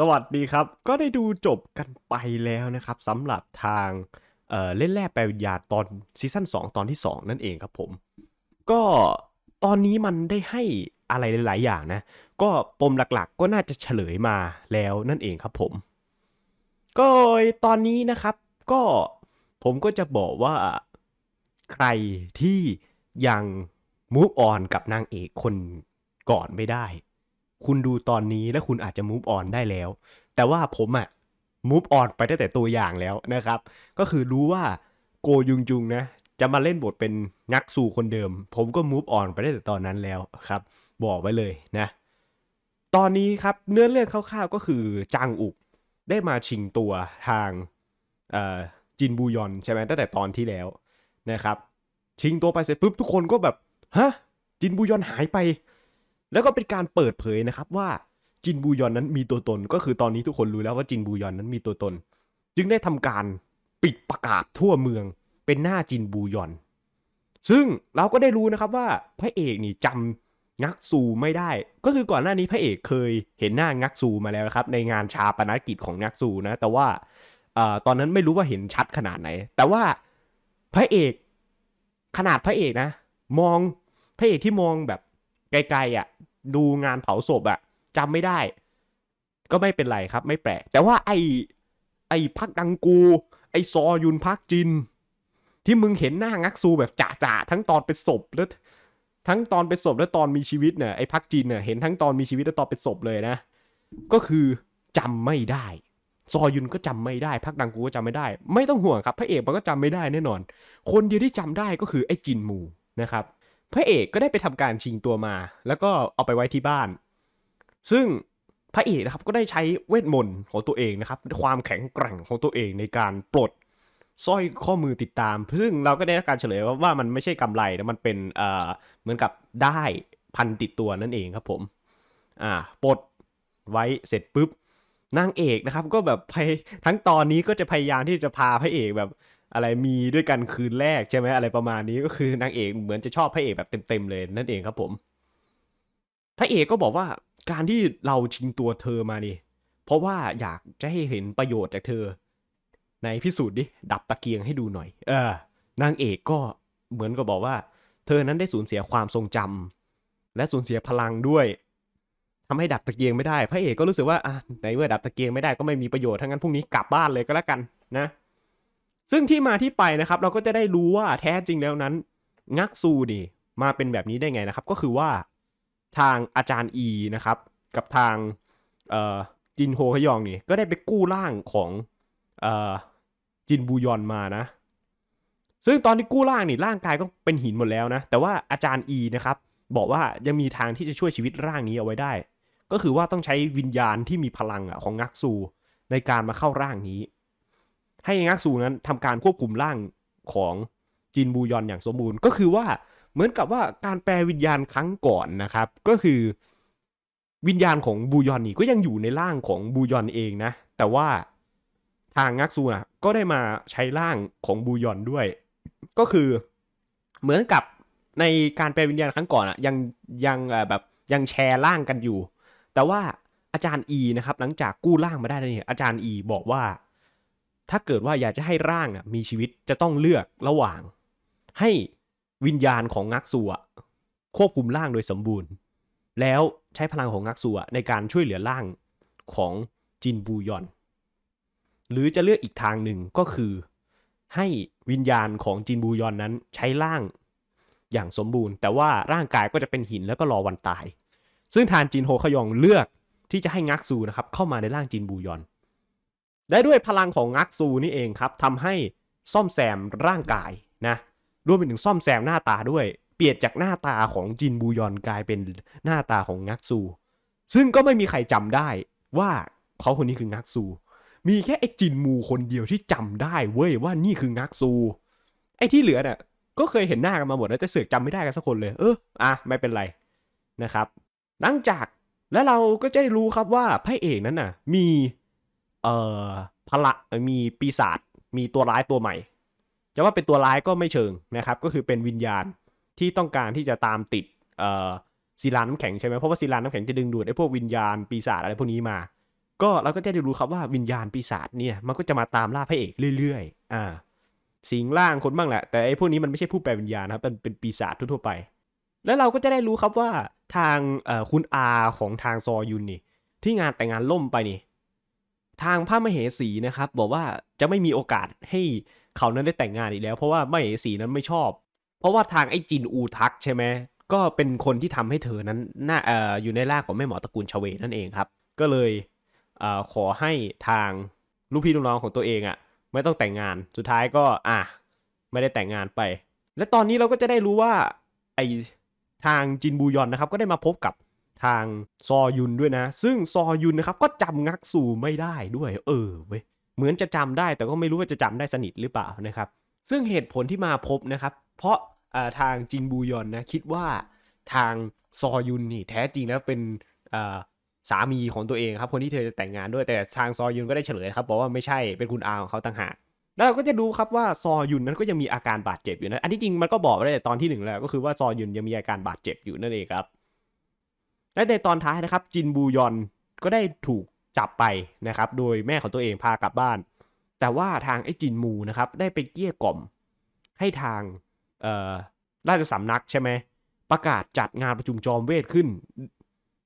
สวัสดีครับ ก็ได้ดูจบกันไปแล้วนะครับสำหรับทางเเล่นแร่แปลวิญญาตอนซีซั่น2ตอนที่ 2 นั่นเองครับผม ก็ตอนนี้มันได้ให้อะไรหลายๆ อย่างนะ ก็ปมหลักๆ ก็น่าจะเฉลยมาแล้วนั่นเองครับผมก็ตอนนี้นะครับก็ผมก็จะบอกว่าใครที่ยังมูฟออนกับนางเอกคนก่อนไม่ได้คุณดูตอนนี้แล้วคุณอาจจะมูฟออนได้แล้ว แต่ว่าผมอะมูฟออนไปตั้งแต่ตัวอย่างแล้วนะครับก็คือรู้ว่าโกยุงจุงนะจะมาเล่นบทเป็นนักสู่คนเดิม ผมก็มูฟออนไปตั้งแต่ตอนนั้นแล้วครับ บอกไว้เลยนะตอนนี้ครับเนื้อเรื่องคร่าวๆก็คือจางอุกได้มาชิงตัวทางจินบูยอนใช่ไหมตั้งแต่ตอนที่แล้วนะครับ ชิงตัวไปเสร็จปุ๊บทุกคนก็แบบฮะจินบูยอนหายไปแล้วก็เป็นการเปิดเผยนะครับว่าจินบูยอนนั้นมีตัวตน ก็คือตอนนี้ทุกคนรู้แล้วว่าจินบูยอนนั้นมีตัวตน จึงได้ทำการปิดประกาศทั่วเมืองเป็นหน้าจินบูยอน ซึ่งเราก็ได้รู้นะครับว่าพระเอกนี่จำงักซูไม่ได้ ก็คือก่อนหน้านี้พระเอกเคยเห็นหน้างักซูมาแล้วครับ ในงานชาปนกิจของงักซูนะแต่ว่าตอนนั้นไม่รู้ว่าเห็นชัดขนาดไหน แต่ว่าพระเอกขนาดพระเอกนะมองพระเอกที่มองแบบไกลๆอ่ะดูงานเผาศพอ่ะจำไม่ได้ ก็ไม่เป็นไรครับ ไม่แปลก แต่ว่าไอ้ไอ้พักดังกู ไอ้ซอยุนพักจิน ที่มึงเห็นหน้างักซูแบบจ่าๆทั้งตอนเป็นศพแล้วทั้งตอนเป็นศพและตอนมีชีวิตเนี่ยไอ้พักจินเนี่ยเห็นทั้งตอนมีชีวิตและตอนเป็นศพเลยนะ ก็คือจำไม่ได้ซอยุนก็จำไม่ได้ พักดังกูก็จำไม่ได้ ไม่ต้องห่วงครับ พระเอกมันก็จำไม่ได้แน่นอน คนเดียวที่จำได้ก็คือไอ้จินมูนะครับพระเอกก็ได้ไปทำการชิงตัวมา แล้วก็เอาไปไว้ที่บ้าน ซึ่งพระเอกนะครับก็ได้ใช้เวทมนต์ของตัวเองนะครับ ความแข็งแกร่งของตัวเองในการปลดสร้อยข้อมือติดตามซึ่งเราก็ได้รับการเฉลยว่าว่ามันไม่ใช่กำไรนะมันเป็นเอ่อเหมือนกับได้พันติดตัวนั่นเองครับผมอ่าปลดไว้เสร็จปุ๊บนางเอกนะครับ ก็แบบทั้งตอนนี้ก็จะพยายามที่จะพาพระเอกแบบอะไรมีด้วยกันคืนแรกใช่ไหมอะไรประมาณนี้ก็คือนางเอกเหมือนจะชอบพระเอกแบบเต็มๆเลยนั่นเองครับผมพระเอกก็บอกว่าการที่เราชิงตัวเธอมานี่เพราะว่าอยากจะให้เห็นประโยชน์จากเธอในพิสูจน์ดิดับตะเกียงให้ดูหน่อย เออ นางเอกก็เหมือนกับบอกว่าเธอนั้นได้สูญเสียความทรงจำ และสูญเสียพลังด้วย ทำให้ดับตะเกียงไม่ได้พระเอกก็รู้สึกว่าอ่ะในเมื่อดับตะเกียงไม่ได้ก็ไม่มีประโยชน์ทั้งนั้นพรุ่งนี้กลับบ้านเลยก็แล้วกันนะซึ่งที่มาที่ไปนะครับเราก็จะได้รู้ว่าแท้จริงแล้วนั้นงักซูนี่มาเป็นแบบนี้ได้ไงนะครับ ก็คือว่าทางอาจารย์อีนะครับ กับทางจินโฮฮยองนี่ก็ได้ไปกู้ร่างของจินบูยอนมานะ ซึ่งตอนที่กู้ร่างนี่ร่างกายก็เป็นหินหมดแล้วนะแต่ว่าอาจารย์อีนะครับบอกว่ายังมีทางที่จะช่วยชีวิตร่างนี้เอาไว้ได้ ก็คือว่าต้องใช้วิญญาณที่มีพลังอของงักซูในการมาเข้าร่างนี้ให้งักซูนั้นทำการควบคุมร่างของจินบูยอนอย่างสมบูรณ์ ก็คือว่าเหมือนกับว่าการแปลวิญญาณครั้งก่อนนะครับ ก็คือ วิญญาณของบูยอนนี่ก็ยังอยู่ในร่างของบูยอนเองนะแต่ว่าทางงักซูนะก็ได้มาใช้ร่างของบูยอนด้วย ก็คือเหมือนกับในการแปลวิญญาณครั้งก่อนอะยังยังแบบยังแชร์ร่างกันอยู่ แต่ว่าอาจารย์อีนะครับหลังจากกู้ร่างมาได้เนี่ยอาจารย์อีบอกว่าถ้าเกิดว่าอยากจะให้ร่างอ่ะมีชีวิตจะต้องเลือกระหว่าง ให้วิญญาณของงักซัวควบคุมร่างโดยสมบูรณ์ แล้วใช้พลังของงักซัวในการช่วยเหลือร่างของจินบูยอนหรือจะเลือกอีกทางหนึ่งก็คือ ให้วิญญาณของจินบูยอนนั้นใช้ร่างอย่างสมบูรณ์ แต่ว่าร่างกายก็จะเป็นหินแล้วก็รอวันตาย ซึ่งทานจินโฮขยองเลือกที่จะให้งักซูนะครับเข้ามาในร่างจินบูยอนได้ด้วยพลังของงักซูนี่เองครับทำให้ซ่อมแซมร่างกายนะ รวมไปถึงซ่อมแซมหน้าตาด้วย เปลี่ยนจากหน้าตาของจินบูยอนกลายเป็นหน้าตาของงักซู ซึ่งก็ไม่มีใครจำได้ว่าเขาคนนี้คืองักซู มีแค่ไอ้จินมูคนเดียวที่จำได้เว้ยว่านี่คืองักซู ไอ้ที่เหลือเนี่ยก็เคยเห็นหน้ากันมาหมดแล้วแต่เสือกจำไม่ได้กันสักคนเลย เอออ่ะไม่เป็นไรนะครับ หลังจากแล้วเราก็จะได้รู้ครับว่าพระเอกนั้นน่ะ มีเอ่อพละมีปีศาจมีตัวร้ายตัวใหม่จะว่าเป็นตัวร้ายก็ไม่เชิงนะครับก็คือเป็นวิญญาณที่ต้องการที่จะตามติดเอ่อศิลาน้ำแข็งใช่ไหมเพราะว่าศิลาน้ำแข็งจะดึงดูดไอ้พวกวิญญาณปีศาจอะไรพวกนี้มา ก็ เราก็จะได้รู้ครับว่าวิญญาณปีศาจเนี่ยมันก็จะมาตามล่าพระเอกเรื่อยๆอ่าสิงร่างคนบ้างแหละแต่ไอ้พวกนี้มันไม่ใช่ผู้แปลวิญญาณครับเป็นเป็นปีศาจทั่วๆไป แล้วเราก็จะได้รู้ครับว่าทางคุณอาของทางซอยุนนี่ที่งานแต่งงานล่มไปนี่ทางพระมเหสีนะครับ บอกว่าจะไม่มีโอกาสให้เขานั้นได้แต่งงานอีกแล้ว เพราะว่ามเหสีนั้นไม่ชอบ เพราะว่าทางไอ้จินอูทักใช่ไหมก็เป็นคนที่ทำให้เธอนั้นน่าออยู่ในร่างของแม่หมอตระกูลชเวนั่นเองครับ ก็เลยเอขอให้ทางลูกพี่ลูกน้องของตัวเองอะ่ะ ไม่ต้องแต่งงานสุดท้ายก็อ่ะไม่ได้แต่งงานไป และตอนนี้เราก็จะได้รู้ว่าไอทางจินบูยอนนะครับ ก็ได้มาพบกับทางซอยุนด้วยนะ ซึ่งซอยุนนะครับก็จำงักสู่ไม่ได้ด้วย เออเว้ย เหมือนจะจำได้แต่ก็ไม่รู้ว่าจะจำได้สนิทหรือเปล่านะครับซึ่งเหตุผลที่มาพบนะครับ เพราะทางจินบูยอนนะคิดว่าทางซอยุนนี่แท้จริงแล้วเป็นสามีของตัวเองครับคนที่เธอจะแต่งงานด้วยแต่ทางซอยุนก็ได้เฉลยครับบอกว่าไม่ใช่เป็นคุณอาของเขาต่างหากแล้วเราก็จะดูครับว่าซอยุนนั้นก็ยังมีอาการบาดเจ็บอยู่นะอันที่จริงมันก็บอกได้แต่ตอนที่หนึ่งแล้วก็คือว่าซอยุนยังมีอาการบาดเจ็บอยู่นั่นเองครับและในตอนท้ายนะครับ จินบูยอนก็ได้ถูกจับไปนะครับ โดยแม่ของตัวเองพากลับบ้าน แต่ว่าทางไอ้จินมูนะครับได้ไปเกี้ยกล่อม ให้ทางราชสำนักใช่ไหมประกาศจัดงานประชุมจอมเวทขึ้น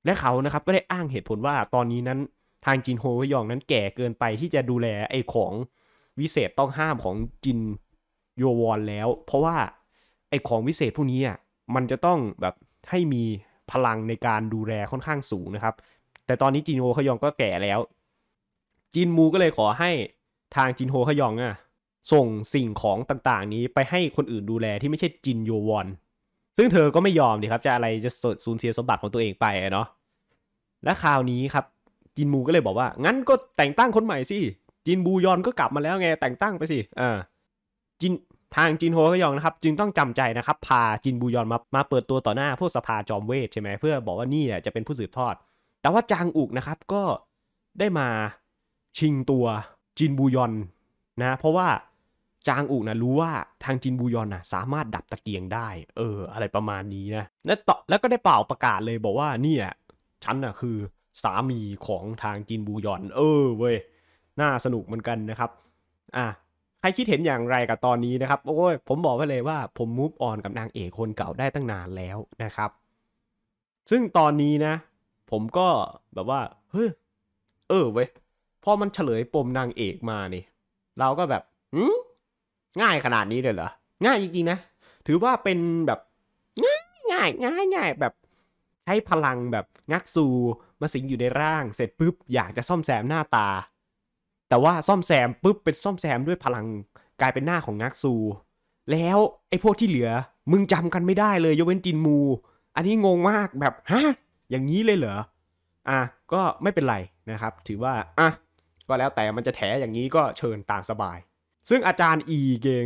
และเขานะครับก็ได้อ้างเหตุผลว่าตอนนี้นั้นทางจินโฮยองนั้นแก่เกินไปที่จะดูแลไอ้ของวิเศษต้องห้ามของจินโยวอนแล้ว เพราะว่าไอ้ของวิเศษพวกนี้อ่ะมันจะต้องแบบให้มีพลังในการดูแลค่อนข้างสูงนะครับ แต่ตอนนี้จินโฮขยองก็แก่แล้ว จินมูก็เลยขอให้ทางจินโฮขยองอะส่งสิ่งของต่างๆ นี้ไปให้คนอื่นดูแลที่ไม่ใช่จินโยวอน ซึ่งเธอก็ไม่ยอมดีครับ จะอะไรจะสูญเสียสมบัติของตัวเองไปเนาะ และคราวนี้ครับ จินมูก็เลยบอกว่า งั้นก็แต่งตั้งคนใหม่สิจินบูยอนก็กลับมาแล้วไง แต่งตั้งไปสิอ่าจินทางจินโฮก็ยองนะครับ จึงต้องจำใจนะครับพาจินบูยอนมามาเปิดตัวต่อหน้าพวกสภาจอมเวทใช่ไหมเพื่อ บอกว่านี่เนี่ยจะเป็นผู้สืบทอด แต่ว่าจางอุกนะครับก็ได้มาชิงตัวจินบูยอนนะ เพราะว่าจางอุกนะรู้ว่าทางจินบูยอนนะสามารถดับตะเกียงได้ เออ อะไรประมาณนี้นะและต่อแล้วก็ได้เป่าประกาศเลย บอกว่านี่ยฉันนะ่ะคือสามีของทางจินบูยอนเออเว้ยน่าสนุกเหมือนกันนะครับ อ่ะใครคิดเห็นอย่างไรกับตอนนี้นะครับโอ้ยผมบอกไปเลยว่าผมมูฟออนกับนางเอกคนเก่าได้ตั้งนานแล้วนะครับ ซึ่งตอนนี้นะ ผมก็แบบว่า เฮ้ยเออเว้ยพอมันเฉลยปมนางเอกมานี่เราก็แบบหืง่ายขนาดนี้เลยเหรอ ง่ายจริงๆนะถือว่าเป็นแบบง่ายง่ายง่ายง่ายแบบ ใช้พลังแบบงักซูมาสิงอยู่ในร่าง เสร็จปุ๊บอยากจะซ่อมแซมหน้าตาแต่ว่าซ่อมแซมปุ๊บเป็นซ่อมแซมด้วยพลังกลายเป็นหน้าของนักซู แล้วไอ้พวกที่เหลือมึงจำกันไม่ได้เลยยกเว้นจินมู อันนี้งงมากแบบฮะอย่างนี้เลยเหรออ่ะก็ไม่เป็นไรนะครับ ถือว่าอ่ะก็แล้วแต่มันจะแถอย่างนี้ก็เชิญตามสบาย ซึ่งอาจารย์อีเกง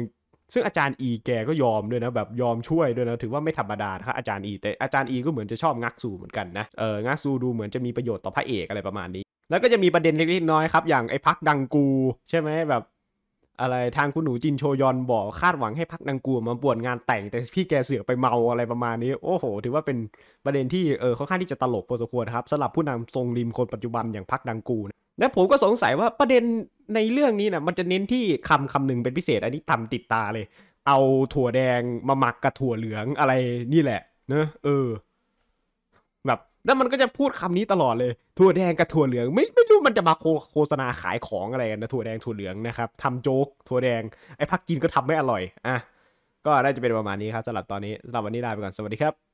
ซึ่งอาจารย์อีแกก็ยอมด้วยนะแบบยอมช่วยด้วยนะถือว่าไม่ธรรมดานะครับอาจารย์อีแต่อาจารย์อีก็เหมือนจะชอบงักซูเหมือนกันนะเอองักซูดูเหมือนจะมีประโยชน์ต่อพระเอกอะไรประมาณนี้แล้วก็จะมีประเด็นเล็กๆ น้อยครับ อย่างไอ้พักดังกู ใช่ไหมแบบ อะไรทางคุณหนูจินโชยอนบอกคาดหวังให้พักดังกูมาบวดงานแต่งแต่พี่แกเสือไปเมาอะไรประมาณนี้โอ้โห ถือว่าเป็นประเด็นที่เออค่อนข้างที่จะตลกพอสมควรครับสำหรับผู้นำทรงริมคนปัจจุบันอย่างพักดังกู นะและผมก็สงสัยว่าประเด็นในเรื่องนี้นะมันจะเน้นที่คำคำหนึ่งเป็นพิเศษ อันนี้ทำติดตาเลย เอาถั่วแดงมาหมักกับถั่วเหลืองอะไรนี่แหละเนอะเออแล้วมันก็จะพูดคำนี้ตลอดเลย ถั่วแดงกับถั่วเหลือง ไม่ไม่รู้ มันจะมาโฆษณาขายของอะไรกันนะถั่วแดงถั่วเหลืองนะครับทำโจ๊กถั่วแดงไอ้พักกินก็ทำไม่อร่อย อ่ะ ก็น่าจะเป็นประมาณนี้ครับสำหรับตอนนี้สำหรับวันนี้ลาไปก่อนสวัสดีครับ